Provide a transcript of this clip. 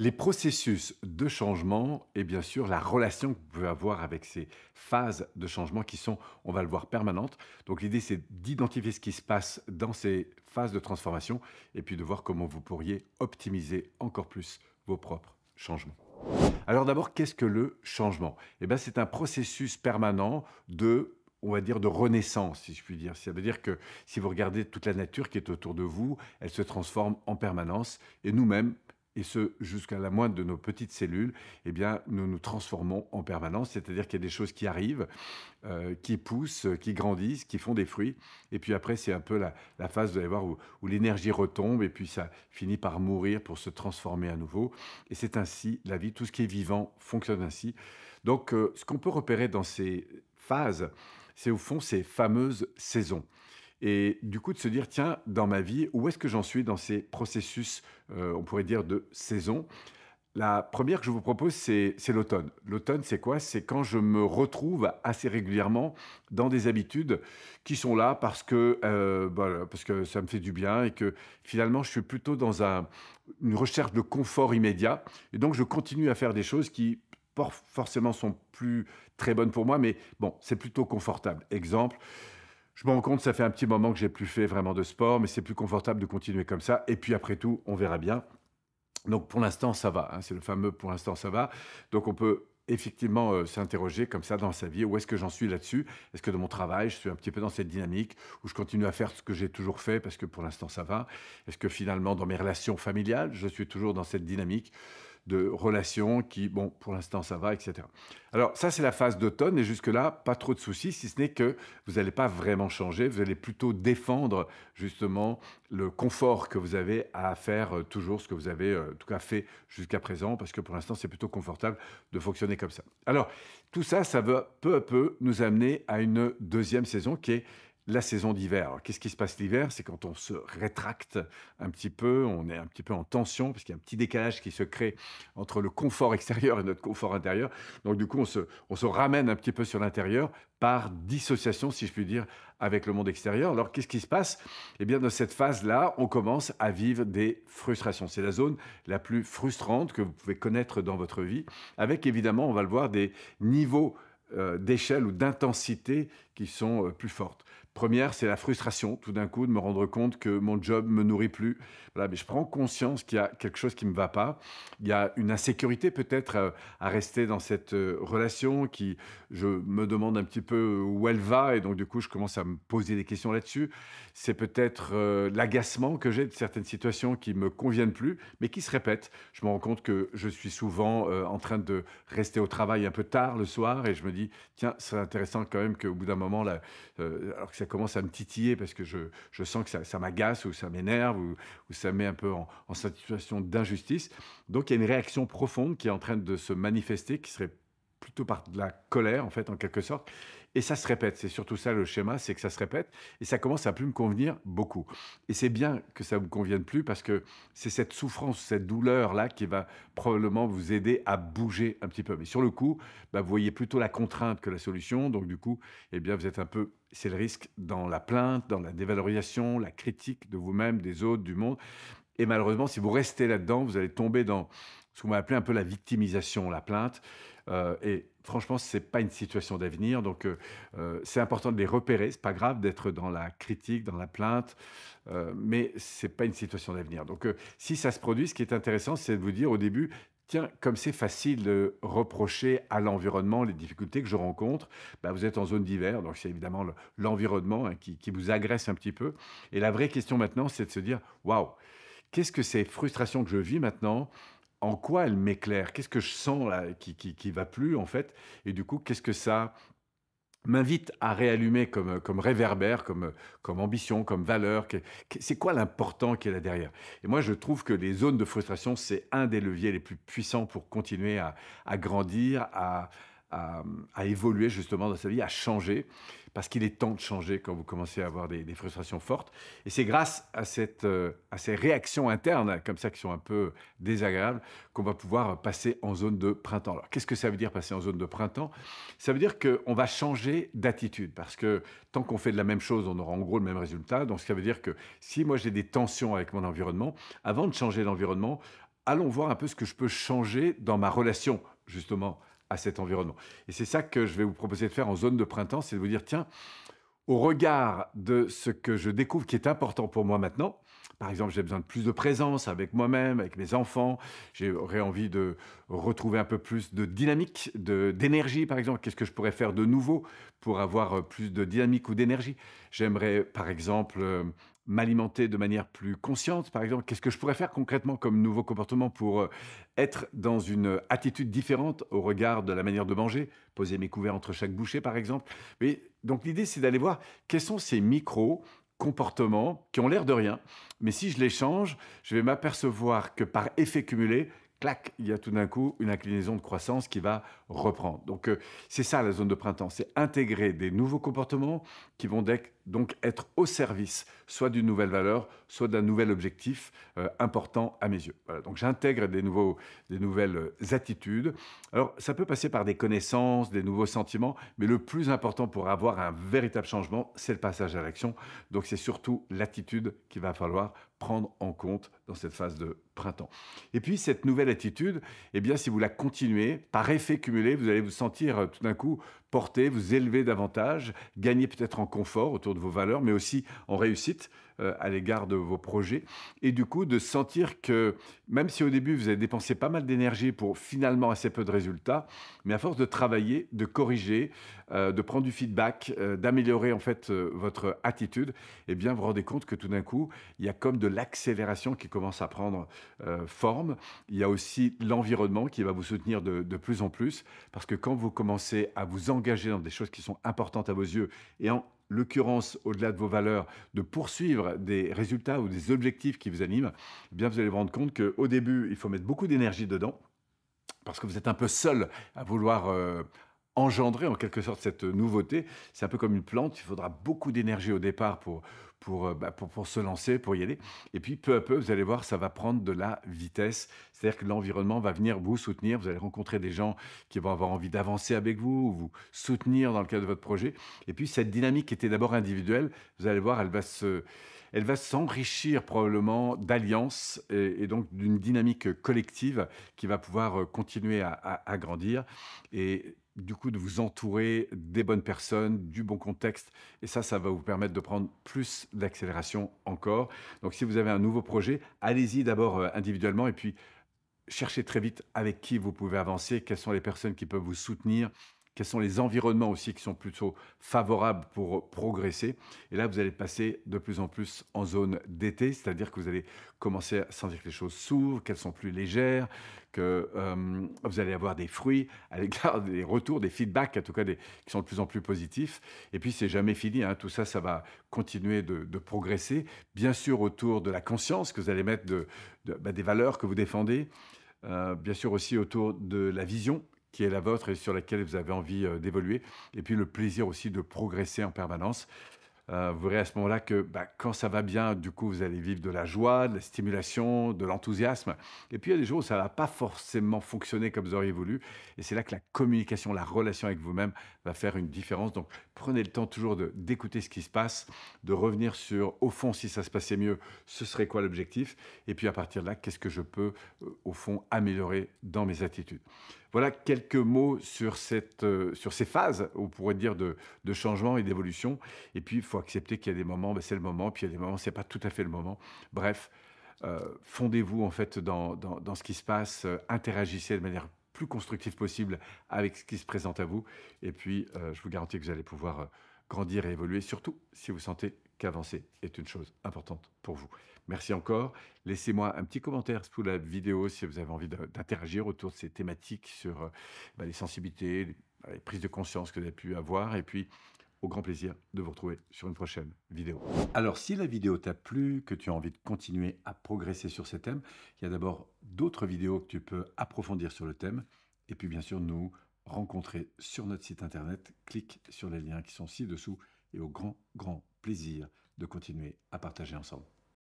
Les processus de changement et bien sûr la relation que vous pouvez avoir avec ces phases de changement qui sont, on va le voir, permanentes. Donc l'idée, c'est d'identifier ce qui se passe dans ces phases de transformation et puis de voir comment vous pourriez optimiser encore plus vos propres changements. Alors d'abord, qu'est-ce que le changement Eh bien, c'est un processus permanent de on va dire, de renaissance, si je puis dire. Ça veut dire que si vous regardez toute la nature qui est autour de vous, elle se transforme en permanence. Et nous-mêmes, et ce, jusqu'à la moindre de nos petites cellules, eh bien, nous nous transformons en permanence. C'est-à-dire qu'il y a des choses qui arrivent, euh, qui poussent, qui grandissent, qui font des fruits. Et puis après, c'est un peu la, phase, vous voir, où, l'énergie retombe et puis ça finit par mourir pour se transformer à nouveau. Et c'est ainsi la vie. Tout ce qui est vivant fonctionne ainsi. Donc, euh, ce qu'on peut repérer dans ces phases, c'est au fond ces fameuses saisons. Et du coup, de se dire, tiens, dans ma vie, où est-ce que j'en suis dans ces processus, euh, on pourrait dire, de saison la première que je vous propose, c'est l'automne. L'automne, c'est quoi C'est quand je me retrouve assez régulièrement dans des habitudes qui sont là parce que, euh, parce que ça me fait du bien et que finalement, je suis plutôt dans un, une recherche de confort immédiat. Et donc, je continue à faire des choses qui forcément sont plus très bonnes pour moi, mais bon, c'est plutôt confortable. Exemple, je me rends compte, ça fait un petit moment que j'ai plus fait vraiment de sport, mais c'est plus confortable de continuer comme ça. Et puis après tout, on verra bien. Donc pour l'instant, ça va. Hein. C'est le fameux pour l'instant, ça va. Donc on peut effectivement euh, s'interroger comme ça dans sa vie, où est-ce que j'en suis là-dessus Est-ce que dans mon travail, je suis un petit peu dans cette dynamique où je continue à faire ce que j'ai toujours fait parce que pour l'instant ça va Est-ce que finalement dans mes relations familiales, je suis toujours dans cette dynamique de relations qui, bon, pour l'instant, ça va, etc. Alors, ça, c'est la phase d'automne, et jusque-là, pas trop de soucis, si ce n'est que vous n'allez pas vraiment changer, vous allez plutôt défendre, justement, le confort que vous avez à faire euh, toujours, ce que vous avez, euh, en tout cas, fait jusqu'à présent, parce que pour l'instant, c'est plutôt confortable de fonctionner comme ça. Alors, tout ça, ça va peu à peu nous amener à une deuxième saison qui est la saison d'hiver. Qu'est-ce qui se passe l'hiver C'est quand on se rétracte un petit peu, on est un petit peu en tension, parce qu'il y a un petit décalage qui se crée entre le confort extérieur et notre confort intérieur. Donc du coup, on se, on se ramène un petit peu sur l'intérieur par dissociation, si je puis dire, avec le monde extérieur. Alors qu'est-ce qui se passe Eh bien, dans cette phase-là, on commence à vivre des frustrations. C'est la zone la plus frustrante que vous pouvez connaître dans votre vie, avec évidemment, on va le voir, des niveaux euh, d'échelle ou d'intensité qui sont euh, plus fortes. Première, c'est la frustration, tout d'un coup, de me rendre compte que mon job me nourrit plus. Voilà, mais je prends conscience qu'il y a quelque chose qui me va pas. Il y a une insécurité peut-être euh, à, rester dans cette euh, relation qui, je me demande un petit peu où elle va, et donc du coup, je commence à me poser des questions là-dessus. C'est peut-être euh, l'agacement que j'ai de certaines situations qui me conviennent plus, mais qui se répètent. Je me rends compte que je suis souvent en train de rester au travail un peu tard le soir, et je me dis, tiens, c'est intéressant quand même qu'au bout d'un moment, alors que ça commence à me titiller parce que je, sens que ça, m'agace ou ça m'énerve ou, ça met un peu en, en situation d'injustice. Donc il y a une réaction profonde qui est en train de se manifester, qui serait plutôt par de la colère, en fait, en quelque sorte. Et ça se répète. C'est surtout ça le schéma, c'est que ça se répète. Et ça commence à plus me convenir beaucoup. Et c'est bien que ça ne vous convienne plus parce que c'est cette souffrance, cette douleur-là qui va probablement vous aider à bouger un petit peu. Mais sur le coup, bah, vous voyez plutôt la contrainte que la solution. Donc, du coup, et eh bien, vous êtes un peu c'est le risque dans la plainte, dans la dévalorisation, la critique de vous-même, des autres, du monde. Et malheureusement, si vous restez là-dedans, vous allez tomber dans ce qu'on va appeler un peu la victimisation, la plainte. Euh, et franchement, ce n'est pas une situation d'avenir. Donc, euh, euh, c'est important de les repérer. Ce n'est pas grave d'être dans la critique, dans la plainte, mais ce n'est pas une situation d'avenir. Donc, si ça se produit, ce qui est intéressant, c'est de vous dire au début, tiens, comme c'est facile de reprocher à l'environnement les difficultés que je rencontre, bah vous êtes en zone d'hiver, donc c'est évidemment l'environnement hein, qui, qui, vous agresse un petit peu. Et la vraie question maintenant, c'est de se dire, waouh, qu'est-ce que ces frustrations que je vis maintenant en quoi elle m'éclaire Qu'est-ce que je sens là qui, qui, va plus en fait Et du coup, qu'est-ce que ça m'invite à réallumer comme, réverbère, comme, comme ambition, comme valeur C'est quoi l'important qui est là derrière Et moi, je trouve que les zones de frustration, c'est un des leviers les plus puissants pour continuer à grandir, à, à, évoluer justement dans sa vie, à changer, parce qu'il est temps de changer quand vous commencez à avoir des, frustrations fortes. Et c'est grâce à, euh, à ces réactions internes, comme ça, qui sont un peu désagréables, qu'on va pouvoir passer en zone de printemps. Alors, qu'est-ce que ça veut dire passer en zone de printemps Ça veut dire qu'on va changer d'attitude, parce que tant qu'on fait de la même chose, on aura en gros le même résultat. Donc, ça veut dire que si moi j'ai des tensions avec mon environnement, avant de changer d'environnement, allons voir un peu ce que je peux changer dans ma relation justement à cet environnement. Et c'est ça que je vais vous proposer de faire en zone de printemps, c'est de vous dire, tiens, au regard de ce que je découvre qui est important pour moi maintenant, par exemple, j'ai besoin de plus de présence avec moi-même, avec mes enfants. J'aurais envie de retrouver un peu plus de dynamique, d'énergie, par exemple. Qu'est-ce que je pourrais faire de nouveau pour avoir euh, plus de dynamique ou d'énergie J'aimerais, par exemple, euh, m'alimenter de manière plus consciente, par exemple Qu'est-ce que je pourrais faire concrètement comme nouveau comportement pour euh, être dans une attitude différente au regard de la manière de manger Poser mes couverts entre chaque bouchée, par exemple. Mais, donc l'idée, c'est d'aller voir quels sont ces micro comportements qui ont l'air de rien, mais si je les change, je vais m'apercevoir que par effet cumulé, clac, il y a tout d'un coup une inclinaison de croissance qui va reprendre. Donc euh, c'est ça la zone de printemps, c'est intégrer des nouveaux comportements qui vont donc être au service soit d'une nouvelle valeur, soit d'un nouvel objectif euh, important à mes yeux. donc j'intègre des, nouvelles euh, attitudes. Alors ça peut passer par des connaissances, des nouveaux sentiments, mais le plus important pour avoir un véritable changement, c'est le passage à l'action. Donc c'est surtout l'attitude qu'il va falloir prendre en compte dans cette phase de printemps. Et puis cette nouvelle attitude, eh bien si vous la continuez par effet cumulé, vous allez vous sentir euh, tout d'un coup porter, vous élever davantage, gagner peut-être en confort autour de vos valeurs, mais aussi en réussite euh, à l'égard de vos projets. Et du coup, de sentir que même si au début vous avez dépensé pas mal d'énergie pour finalement assez peu de résultats, mais à force de travailler, de corriger, euh, de prendre du feedback, euh, d'améliorer en fait votre attitude, eh bien vous rendez compte que tout d'un coup, il y a comme de l'accélération qui commence à prendre forme. Il y a aussi l'environnement qui va vous soutenir de, de plus en plus, parce que quand vous commencez à vous engager, engagé dans des choses qui sont importantes à vos yeux et en l'occurrence, au-delà de vos valeurs, de poursuivre des résultats ou des objectifs qui vous animent, eh bien vous allez vous rendre compte qu'au début, il faut mettre beaucoup d'énergie dedans, parce que vous êtes un peu seul à vouloir euh, engendrer en quelque sorte cette nouveauté. C'est un peu comme une plante, il faudra beaucoup d'énergie au départ pour, euh, bah, pour, pour, se lancer, pour y aller. Et puis, peu à peu, vous allez voir, ça va prendre de la vitesse. C'est-à-dire que l'environnement va venir vous soutenir. Vous allez rencontrer des gens qui vont avoir envie d'avancer avec vous, vous soutenir dans le cadre de votre projet. Et puis, cette dynamique qui était d'abord individuelle, vous allez voir, elle va se... Elle va s'enrichir probablement d'alliances et, donc d'une dynamique collective qui va pouvoir euh, continuer à, grandir. Et du coup de vous entourer des bonnes personnes, du bon contexte. Et ça, ça va vous permettre de prendre plus d'accélération encore. Donc si vous avez un nouveau projet, allez-y d'abord euh, individuellement et puis cherchez très vite avec qui vous pouvez avancer, quelles sont les personnes qui peuvent vous soutenir, quels sont les environnements aussi qui sont plutôt favorables pour progresser. Et là, vous allez passer de plus en plus en zone d'été, c'est-à-dire que vous allez commencer à sentir que les choses s'ouvrent, qu'elles sont plus légères, que euh, vous allez avoir des fruits à l'égard des retours, des feedbacks, en tout cas qui sont de plus en plus positifs. Et puis, c'est jamais fini. Hein. Tout ça, ça va continuer de, progresser, bien sûr autour de la conscience que vous allez mettre bah, des valeurs que vous défendez. Euh, bien sûr aussi autour de la vision qui est la vôtre et sur laquelle vous avez envie euh, d'évoluer. Et puis le plaisir aussi de progresser en permanence. Euh, vous verrez à ce moment-là que bah, quand ça va bien, du coup, vous allez vivre de la joie, de la stimulation, de l'enthousiasme. Et puis, il y a des jours où ça va pas forcément fonctionner comme vous auriez voulu. Et c'est là que la communication, la relation avec vous-même va faire une différence. Donc, prenez le temps toujours d'écouter ce qui se passe, de revenir sur, au fond, si ça se passait mieux, ce serait quoi l'objectif Et puis, à partir de là, qu'est-ce que je peux, euh, au fond, améliorer dans mes attitudes voilà quelques mots sur, cette, euh, sur ces phases, on pourrait dire, de, changement et d'évolution. Et puis, il faut accepter qu'il y a des moments, ben, c'est le moment, puis il y a des moments, ce n'est pas tout à fait le moment. Bref, euh, fondez-vous en fait dans, ce qui se passe, euh, interagissez de manière plus constructive possible avec ce qui se présente à vous. Et puis, je vous garantis que vous allez pouvoir grandir et évoluer, surtout si vous sentez qu'avancer est une chose importante pour vous. Merci encore. Laissez-moi un petit commentaire sous la vidéo si vous avez envie d'interagir autour de ces thématiques sur euh, bah, les sensibilités, bah, les prises de conscience que vous avez pu avoir. Et puis, au grand plaisir de vous retrouver sur une prochaine vidéo. Alors si la vidéo t'a plu, que tu as envie de continuer à progresser sur ces thèmes, il y a d'abord d'autres vidéos que tu peux approfondir sur le thème. Et puis bien sûr, nous, rencontrer sur notre site internet. Clique sur les liens qui sont ci-dessous et au grand, grand plaisir de continuer à partager ensemble.